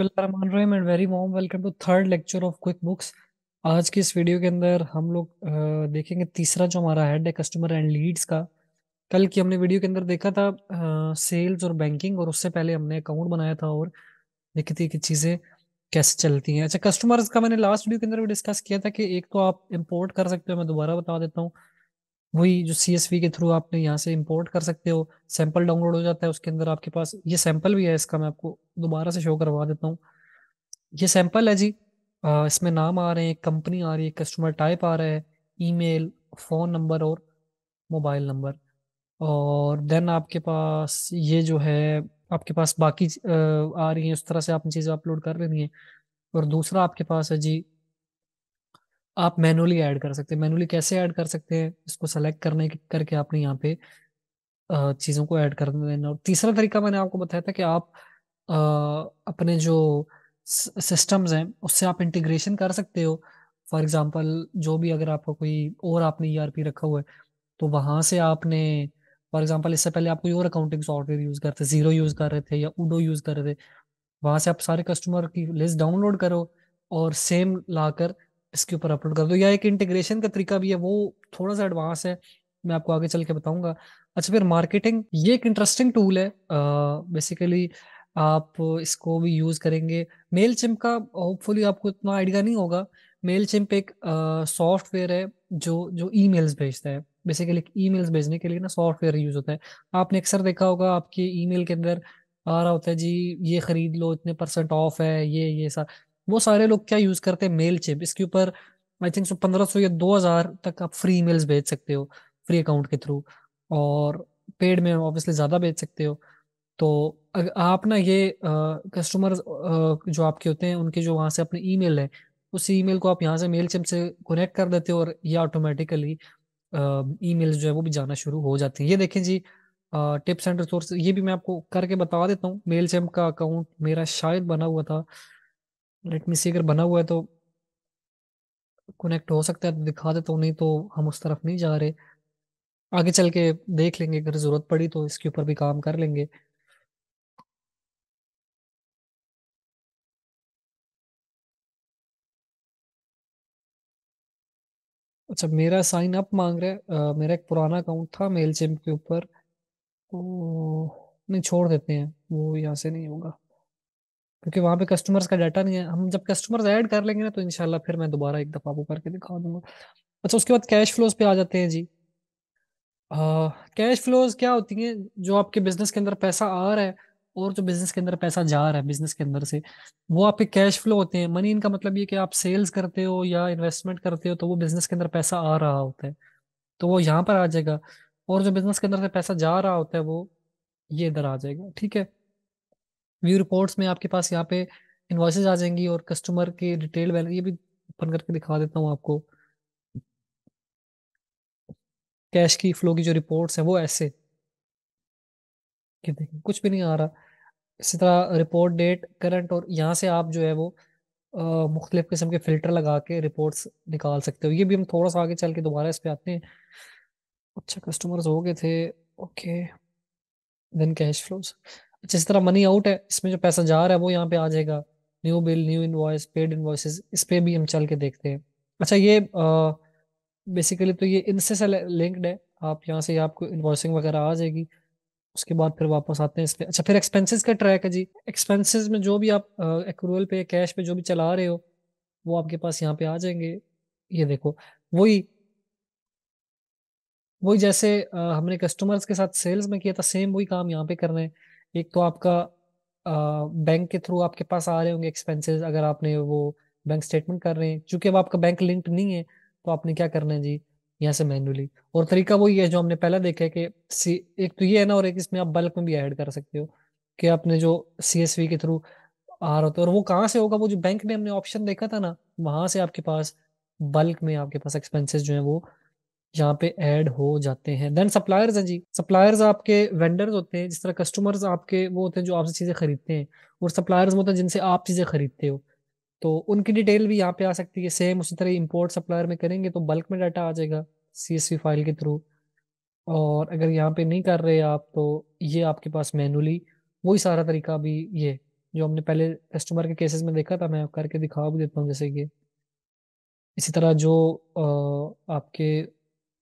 बिस्मिल्लाहिर्रहमानिर्रहीम and very warm welcome to third lecture of QuickBooks आज की इस वीडियो के अंदर हम लोग देखेंगे तीसरा जो हमारा हेड है कस्टमर एंड लीड्स का कल की हमने वीडियो के अंदर देखा था सेल्स और बैंकिंग और उससे पहले हमने अकाउंट बनाया था और देखी थी कि चीज़ें कैसे चलती हैं अच्छा कस्टमर्स का मैंने लास्ट वीडियो के अंदर भी डिस्कस किया था कि एक तो आप इम्पोर्ट कर सकते हो मैं दोबारा बता देता हूँ वही जो सी एस वी के थ्रू आपने यहाँ से इंपोर्ट कर सकते हो सैंपल डाउनलोड हो जाता है उसके अंदर आपके पास ये सैंपल भी है इसका मैं आपको दोबारा से शो करवा देता हूँ ये सैंपल है जी आ, इसमें नाम आ रहे हैं कंपनी आ रही है कस्टमर टाइप आ रहा है ईमेल फ़ोन नंबर और मोबाइल नंबर और देन आपके पास ये जो है आपके पास बाकी आ रही है उस तरह से आपने चीज़ें अपलोड कर रही हैं और दूसरा आपके पास है जी आप मैनुअली ऐड कर सकते हैं मैनुअली कैसे ऐड कर सकते हैं इसको सेलेक्ट करने करके आपने यहाँ पे चीज़ों को ऐड कर देना और तीसरा तरीका मैंने आपको बताया था कि आप आ, अपने जो सिस्टम्स हैं उससे आप इंटीग्रेशन कर सकते हो फॉर एग्जांपल जो भी अगर आपका कोई और आपने ई e रखा हुआ है तो वहाँ से आपने फॉर एग्जांपल इससे पहले आप कोई और अकाउंटिंग सॉफ्टवेयर यूज़ करते जीरो यूज़ कर रहे थे या उडो यूज़ कर रहे थे वहाँ से आप सारे कस्टमर की लिस्ट डाउनलोड करो और सेम लाकर इसके ऊपर अपलोड कर दो या एक इंटीग्रेशन का तरीका भी है वो थोड़ा सा एडवांस है मैं आपको आगे चल के बताऊंगा अच्छा फिर मार्केटिंग ये एक इंटरेस्टिंग टूल है बेसिकली आप इसको भी यूज करेंगे मेल चिम का होपफुली आपको इतना आइडिया नहीं होगा मेल चिम्प एक सॉफ्टवेयर है जो जो ईमेल्स भेजता है बेसिकली ईमेल्स भेजने के लिए ना सॉफ्टवेयर यूज होता है आपने अक्सर देखा होगा आपके ईमेल के अंदर आ रहा होता है जी ये खरीद लो इतने परसेंट ऑफ है ये ये सब वो सारे लोग क्या यूज करते हैं मेल चिप इसके ऊपर आई थिंक सो पंद्रह सौ या दो हजार तक आप फ्री मेल्स भेज सकते हो फ्री अकाउंट के थ्रू और पेड में ऑब्वियसली ज़्यादा भेज सकते हो तो आप ना ये कस्टमर जो आपके होते हैं उनके जो वहाँ से अपने मेल है उस ई मेल को आप यहाँ से मेल चिप से कनेक्ट कर देते हो और ये ऑटोमेटिकली ई मेल जो है वो भी जाना शुरू हो जाती है ये देखें जी टिप्स एंड रिसोर्स ये भी मैं आपको करके बता देता हूँ मेल चिप का अकाउंट मेरा शायद बना हुआ था लेट मी सी अगर बना हुआ है तो कनेक्ट हो सकता है तो दिखा दे तो नहीं तो हम उस तरफ नहीं जा रहे आगे चल के देख लेंगे अगर ज़रूरत पड़ी तो इसके ऊपर भी काम कर लेंगे अच्छा मेरा साइन अप मांग रहा है मेरा एक पुराना अकाउंट था मेल के ऊपर तो नहीं छोड़ देते हैं वो यहाँ से नहीं होगा क्योंकि वहां पे कस्टमर्स का डाटा नहीं है हम जब कस्टमर्स ऐड कर लेंगे ना तो इनशाला फिर मैं दोबारा एक दफ़ा वो करके दिखा दूंगा अच्छा उसके बाद कैश फ्लोज पे आ जाते हैं जी कैश फ्लोज क्या होती हैं जो आपके बिजनेस के अंदर पैसा आ रहा है और जो बिजनेस के अंदर पैसा जा रहा है बिजनेस के अंदर से वो आपके कैश फ्लो होते हैं मनी इनका मतलब ये कि आप सेल्स करते हो या इन्वेस्टमेंट करते हो तो वो बिजनेस के अंदर पैसा आ रहा होता है तो वो यहाँ पर आ जाएगा और जो बिजनेस के अंदर से पैसा जा रहा होता है वो ये इधर आ जाएगा ठीक है व्यू रिपोर्ट्स में आपके पास यहाँ पे इन्वॉइसेज आ जाएंगी और कस्टमर के डिटेल वैल्यू ये भी ओपन करके दिखा देता हूँ आपको कैश की फ्लो की जो रिपोर्ट्स है वो ऐसे कि देखिए कुछ भी नहीं आ रहा इसी तरह रिपोर्ट डेट करंट और यहाँ से आप जो है वो मुख्तलिफ किस्म के फिल्टर लगा के रिपोर्ट्स निकाल सकते हो ये भी हम थोड़ा सा आगे चल के दोबारा इस पर आते हैं अच्छा कस्टमर्स हो गए थे ओके देन कैश फ्लोज जिस तरह मनी आउट है इसमें जो पैसा जा रहा है वो यहाँ पे आ जाएगा new bill new invoice paid invoices इस पे भी हम चल के देखते हैं अच्छा ये बेसिकली तो ये इनसे से लिंक्ड है आप यहाँ से आपको इन्वॉइसिंग वगैरह आ जाएगी उसके बाद फिर वापस आते हैं इस पर अच्छा फिर एक्सपेंसिस का ट्रैक है जी एक्सपेंसिस में जो भी आप एक्रूअल पे कैश पे जो भी चला रहे हो वो आपके पास यहाँ पे आ जाएंगे ये देखो वही वही जैसे आ, हमने कस्टमर्स के साथ सेल्स में किया था सेम वही काम यहाँ पे करना है एक तो आपका बैंक के थ्रू आपके पास आ रहे होंगे एक्सपेंसेस अगर आपने वो बैंक स्टेटमेंट कर रहे हैं चूंकि अब आपका बैंक लिंक्ड नहीं है तो आपने क्या करना है जी यहाँ से मैनुअली और तरीका वही है जो हमने पहला देखा है कि सी एक तो ये है ना और एक इसमें आप बल्क में भी ऐड कर सकते हो कि आपने जो सी एस वी के थ्रू आ रहा था और वो कहाँ से होगा वो जो बैंक में हमने ऑप्शन देखा था ना वहां से आपके पास बल्क में आपके पास एक्सपेंसेस जो है वो यहाँ पे ऐड हो जाते हैं देन सप्लायर्स हैं जी सप्लायर्स आपके वेंडर्स होते हैं जिस तरह कस्टमर्स आपके वो होते हैं जो आपसे चीज़ें खरीदते हैं और सप्लायर्स होते हैं जिनसे आप चीज़ें खरीदते हो तो उनकी डिटेल भी यहाँ पे आ सकती है सेम उसी तरह इम्पोर्ट सप्लायर में करेंगे तो बल्क में डाटा आ जाएगा सी फाइल के थ्रू और अगर यहाँ पे नहीं कर रहे आप तो ये आपके पास मैनुअली वही सारा तरीका भी ये जो हमने पहले कस्टमर के केसेस में देखा था मैं करके दिखा भी देता हूँ जैसे कि इसी तरह जो आ, आपके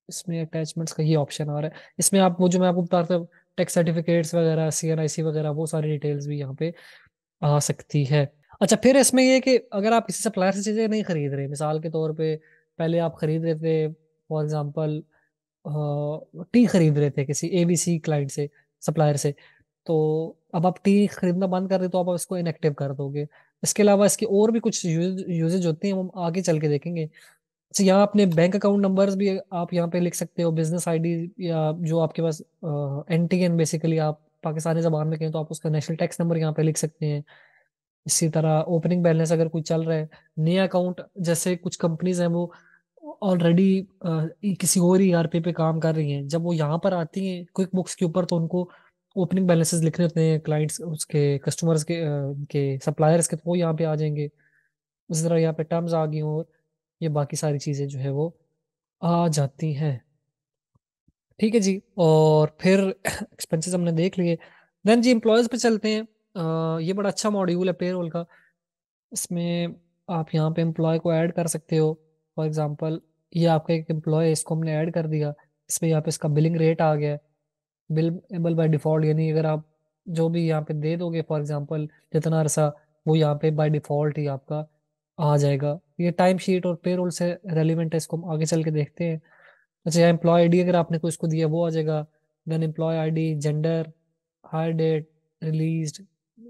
इसमें अटैचमेंट्स का ही ऑप्शन आ रहा है इसमें आप वो जो मैं आपको बता रहा था टेक्स सर्टिफिकेट्स वगैरह सी एन वगैरह वो सारी डिटेल्स भी यहाँ पे आ सकती है अच्छा फिर इसमें ये कि अगर आप किसी सप्लायर से चीज़ें नहीं खरीद रहे मिसाल के तौर पे पहले आप खरीद रहे थे फॉर एग्जांपल टी खरीद रहे थे किसी ए क्लाइंट से सप्लायर से तो अब आप टी खरीदना बंद कर रहे तो आप इसको इनएक्टिव कर दोगे इसके अलावा इसके और भी कुछ यूज यूजेज होती हैं हम आगे चल के देखेंगे अच्छा यहाँ अपने बैंक अकाउंट नंबर्स भी आप यहाँ पे लिख सकते हो बिजनेस आईडी या जो आपके पास एन टी एन बेसिकली आप पाकिस्तानी जबान में कहें तो आप उसका नेशनल टैक्स नंबर यहाँ पे लिख सकते हैं इसी तरह ओपनिंग बैलेंस अगर कोई चल रहा है नया अकाउंट जैसे कुछ कंपनीज हैं वो ऑलरेडी किसी और ई आर पे पे काम कर रही हैं जब वो यहाँ पर आती हैं क्विक बुक्स के ऊपर तो उनको ओपनिंग बैलेंसेस लिखने होते हैं क्लाइंट्स उसके कस्टमर्स के के सप्लायर्स के तो वो यहाँ पे आ जाएंगे उसी तरह यहाँ पे टर्म्स आ गई और ये बाकी सारी चीज़ें जो है वो आ जाती हैं ठीक है जी और फिर एक्सपेंसेस हमने देख लिए देन जी एम्प्लॉयज़ पे चलते हैं आ, ये बड़ा अच्छा मॉड्यूल है पेरोल का इसमें आप यहाँ पे एम्प्लॉय को ऐड कर सकते हो फॉर एग्जांपल ये आपका एक एम्प्लॉय है इसको हमने ऐड कर दिया इसमें यहाँ पे इसका बिलिंग रेट आ गया बिल एबल बाय डिफ़ॉल्ट यानी अगर आप जो भी यहाँ पे दे दोगे फॉर एग्जाम्पल जितना अरसा वो यहाँ पे बाई डिफ़ॉल्ट ही आपका आ जाएगा ये टाइम शीट और पेरोल से रेलिवेंट है इसको हम आगे चल के देखते हैं अच्छा यहाँ एम्प्लॉय आई अगर आपने कोई इसको दिया वो आ जाएगा then employee gender hire date release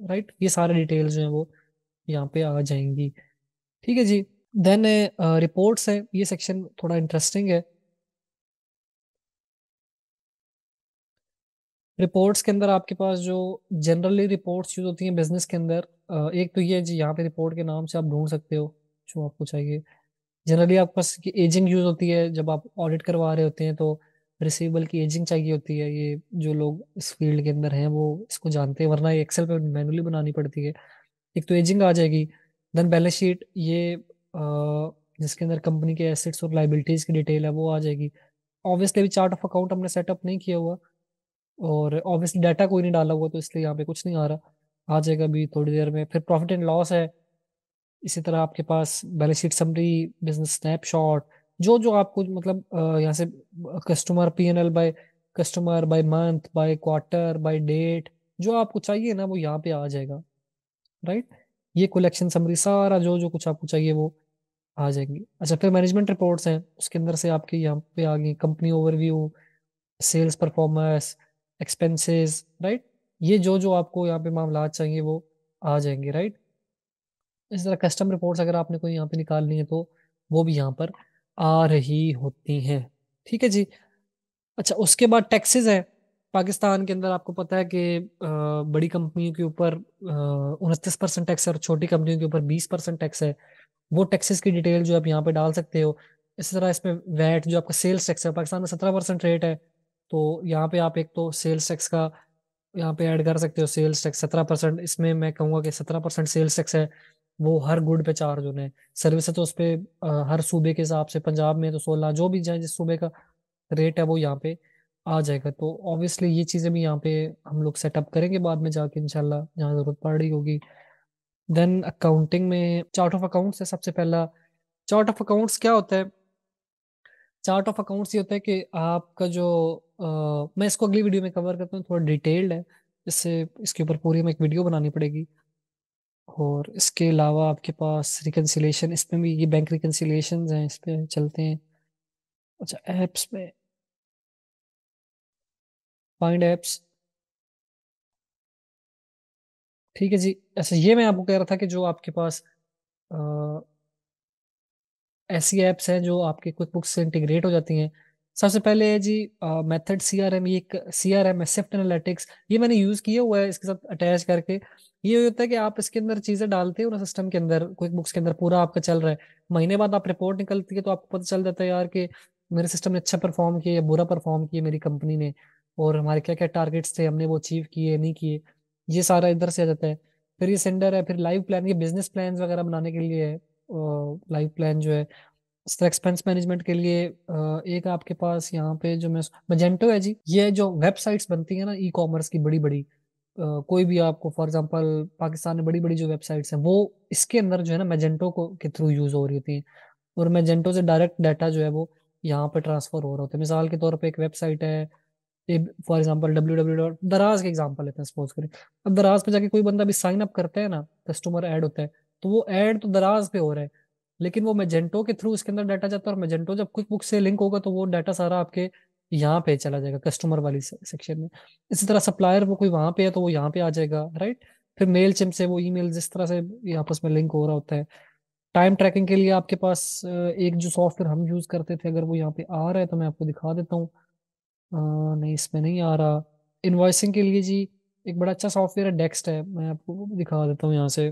right ये सारे डिटेल्स जो हैं वो यहाँ पे आ जाएंगी ठीक है जी देन रिपोर्ट्स है ये सेक्शन थोड़ा इंटरेस्टिंग है रिपोर्ट्स के अंदर आपके पास जो जनरली रिपोर्ट्स यूज होती हैं बिजनेस के अंदर एक तो ये जी यहाँ पे रिपोर्ट के नाम से आप ढूंढ सकते हो जो आपको चाहिए जनरली आपके पास एजिंग यूज होती है जब आप ऑडिट करवा रहे होते हैं तो रिसीवेबल की एजिंग चाहिए होती है ये जो लोग इस फील्ड के अंदर हैं वो इसको जानते हैं वरना ये एक्सेल पे मैनुअली बनानी पड़ती है एक तो एजिंग आ जाएगी देन बैलेंस शीट ये जिसके अंदर कंपनी के एसेट्स और लाइबिलिटीज की डिटेल है वो आ जाएगी ऑब्वियसली अभी चार्ट ऑफ अकाउंट हमने सेटअप नहीं किया हुआ और ऑब्वियसली डाटा कोई नहीं डाला हुआ तो इसलिए यहाँ पे कुछ नहीं आ रहा आ जाएगा अभी थोड़ी देर में फिर प्रॉफिट एंड लॉस है इसी तरह आपके पास balance sheet summary business snapshot जो जो आपको मतलब यहाँ से customer P N L by customer by month by quarter by date जो आपको चाहिए ना वो यहाँ पे आ जाएगा राइट ये कलेक्शन समरी सारा जो जो कुछ आपको चाहिए वो आ जाएंगी अच्छा फिर मैनेजमेंट रिपोर्ट्स हैं उसके अंदर से आपके यहाँ पे आ गई company overview sales performance expenses right ये जो जो आपको यहाँ पे मामला चाहिए वो आ जाएंगे राइट इस तरह कस्टम रिपोर्ट्स अगर आपने कोई यहाँ पे निकालनी है तो वो भी यहाँ पर आ रही होती हैं ठीक है जी अच्छा उसके बाद टैक्सेस है पाकिस्तान के अंदर आपको पता है कि बड़ी कंपनियों के ऊपर उनतीस परसेंट टैक्स है और छोटी कंपनियों के ऊपर बीस परसेंट टैक्स है वो टैक्सेस की डिटेल जो आप यहाँ पे डाल सकते हो इस तरह इसमें वैट जो आपका सेल्स टैक्स है पाकिस्तान में सत्रह परसेंट रेट है तो यहाँ पे आप एक तो सेल्स टैक्स का यहाँ पे ऐड कर सकते हो सेल्स टैक्स सत्रह परसेंट इसमें मैं कहूँगा कि सत्रह परसेंट सेल्स टैक्स है वो हर गुड पे चार्ज होने सर्विस तो उस पर हर सूबे के हिसाब से पंजाब में तो सोलह जो भी जाए जिस सूबे का रेट है वो यहाँ पे आ जाएगा तो ऑब्वियसली ये चीज़ें भी यहाँ पे हम लोग सेटअप करेंगे बाद में जाके इनशाला जहाँ ज़रूरत पड़ रही होगी देन अकाउंटिंग में चार्ट ऑफ अकाउंट्स है सबसे पहला चार्ट ऑफ अकाउंट्स क्या होता है चार्ट ऑफ अकाउंट्स ये होता है कि आपका जो आ, मैं इसको अगली वीडियो में कवर करता हूँ थोड़ा डिटेल्ड है इससे इसके ऊपर पूरी हमें एक वीडियो बनानी पड़ेगी और इसके अलावा आपके पास रिकनसिलेशन इसमें भी ये बैंक रिकनसिलेशन हैं इस पर चलते हैं अच्छा ऐप्स में फाइंड ऐप्स ठीक है जी अच्छा ये मैं आपको कह रहा था कि जो आपके पास ऐसी ऐप्स हैं जो आपके क्विक बुक से इंटीग्रेट हो जाती हैं सबसे पहले है जी मेथड सी आर एम ये C R M accept analytics ये मैंने यूज किया हुआ है इसके साथ अटैच करके ये होता है कि आप इसके अंदर चीजें डालते हो ना सिस्टम के अंदर क्विक बुक्स के अंदर पूरा आपका चल रहा है महीने बाद आप रिपोर्ट निकलती है तो आपको पता चल जाता है यार कि मेरे सिस्टम ने अच्छा परफॉर्म किया या बुरा परफॉर्म किया मेरी कंपनी ने और हमारे क्या क्या टारगेट्स थे हमने वो अचीव किए नहीं किए ये सारा इधर से आ जाता है फिर ये सेंडर है फिर लाइव प्लान ये बिजनेस प्लान वगैरह बनाने के लिए है लाइव प्लान जो है सर एक्सपेंस मैनेजमेंट के लिए एक आपके पास यहाँ पे जो मैं मजेंटो है जी ये जो वेबसाइट्स बनती है ना ई कॉमर्स की बड़ी बड़ी कोई भी आपको फॉर एग्जांपल पाकिस्तान में बड़ी बड़ी जो वेबसाइट्स हैं वो इसके अंदर जो है ना मेजेंटो को के थ्रू यूज़ हो रही होती है और मेजेंटो से डायरेक्ट डाटा जो है वो यहाँ पर ट्रांसफ़र हो रहा होता है मिसाल के तौर पर एक वेबसाइट है for example W W dot Daraz के एग्जाम्पल लेते हैं सपोज करें अब दराज पे जाके कोई बंदा भी साइन अप करता है ना कस्टमर ऐड होता है तो वो ऐड तो दराज पे हो रहा है लेकिन वो मेजेंटो के थ्रू उसके अंदर डाटा जाता है और मेजेंटो जब क्विक बुक से लिंक होगा तो वो डाटा सारा आपके यहाँ पे चला जाएगा कस्टमर वाली सेक्शन में इसी तरह सप्लायर वो कोई वहां पे है तो वो यहाँ पे आ जाएगा राइट फिर मेल चिम से वो ई जिस तरह से आपस में लिंक हो रहा होता है टाइम ट्रैकिंग के लिए आपके पास एक जो सॉफ्टवेयर हम यूज़ करते थे अगर वो यहाँ पे आ रहा है तो मैं आपको दिखा देता हूँ नहीं इसमें नहीं आ रहा इन्वाइसिंग के लिए जी एक बड़ा अच्छा सॉफ्टवेयर है डेक्स्ट है मैं आपको दिखा देता हूँ यहाँ से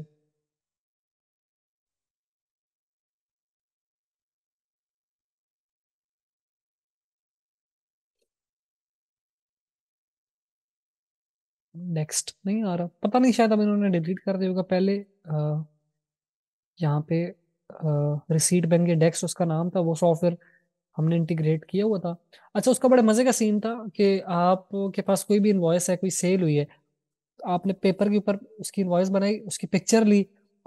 नेक्स्ट नहीं आ रहा पता नहीं शायद अब इन्होंने डिलीट कर दिया होगा पहले यहाँ पे रिसीट बैंक के डेक्स उसका नाम था वो सॉफ्टवेयर हमने इंटीग्रेट किया हुआ था अच्छा उसका बड़े मज़े का सीन था कि आप के पास कोई भी इन्वॉइस है कोई सेल हुई है आपने पेपर के ऊपर उसकी इन्वॉइस बनाई उसकी पिक्चर ली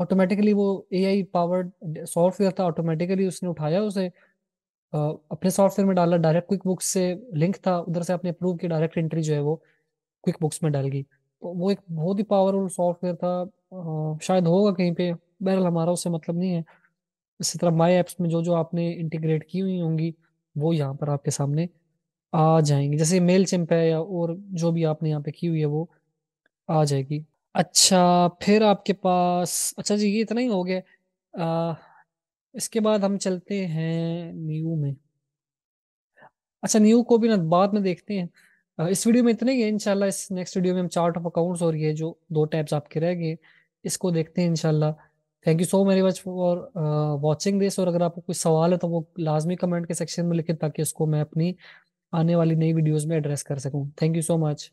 ऑटोमेटिकली वो ए आई पावर्ड सॉफ्टवेयर था ऑटोमेटिकली उसने उठाया उसे अपने सॉफ्टवेयर में डाला डायरेक्ट क्विक बुक से लिंक था उधर से आपने अप्रूव किया डायरेक्ट एंट्री जो है वो क्विक बुक्स में डाल गई तो वो एक बहुत ही पावरफुल सॉफ्टवेयर था आ, शायद होगा कहीं पे बहरहाल हमारा उससे मतलब नहीं है इसी तरह माई एप्स में जो जो आपने इंटीग्रेट की हुई होंगी वो यहाँ पर आपके सामने आ जाएंगी जैसे मेल चिम्प है या और जो भी आपने यहाँ पे की हुई है वो आ जाएगी अच्छा फिर आपके पास अच्छा जी ये इतना ही हो गया आ, इसके बाद हम चलते हैं न्यू में अच्छा न्यू को भी ना बाद में देखते हैं इस वीडियो में इतने ही है इनशाला इस नेक्स्ट वीडियो में हम चार्ट ऑफ अकाउंट्स और ये जो दो टैब्स आपके रह गए इसको देखते हैं इनशाला thank you so very much for watching this और अगर आपको कोई सवाल है तो वो लाजमी कमेंट के सेक्शन में लिखें ताकि उसको मैं अपनी आने वाली नई वीडियोज़ में एड्रेस कर सकूँ थैंक यू सो मच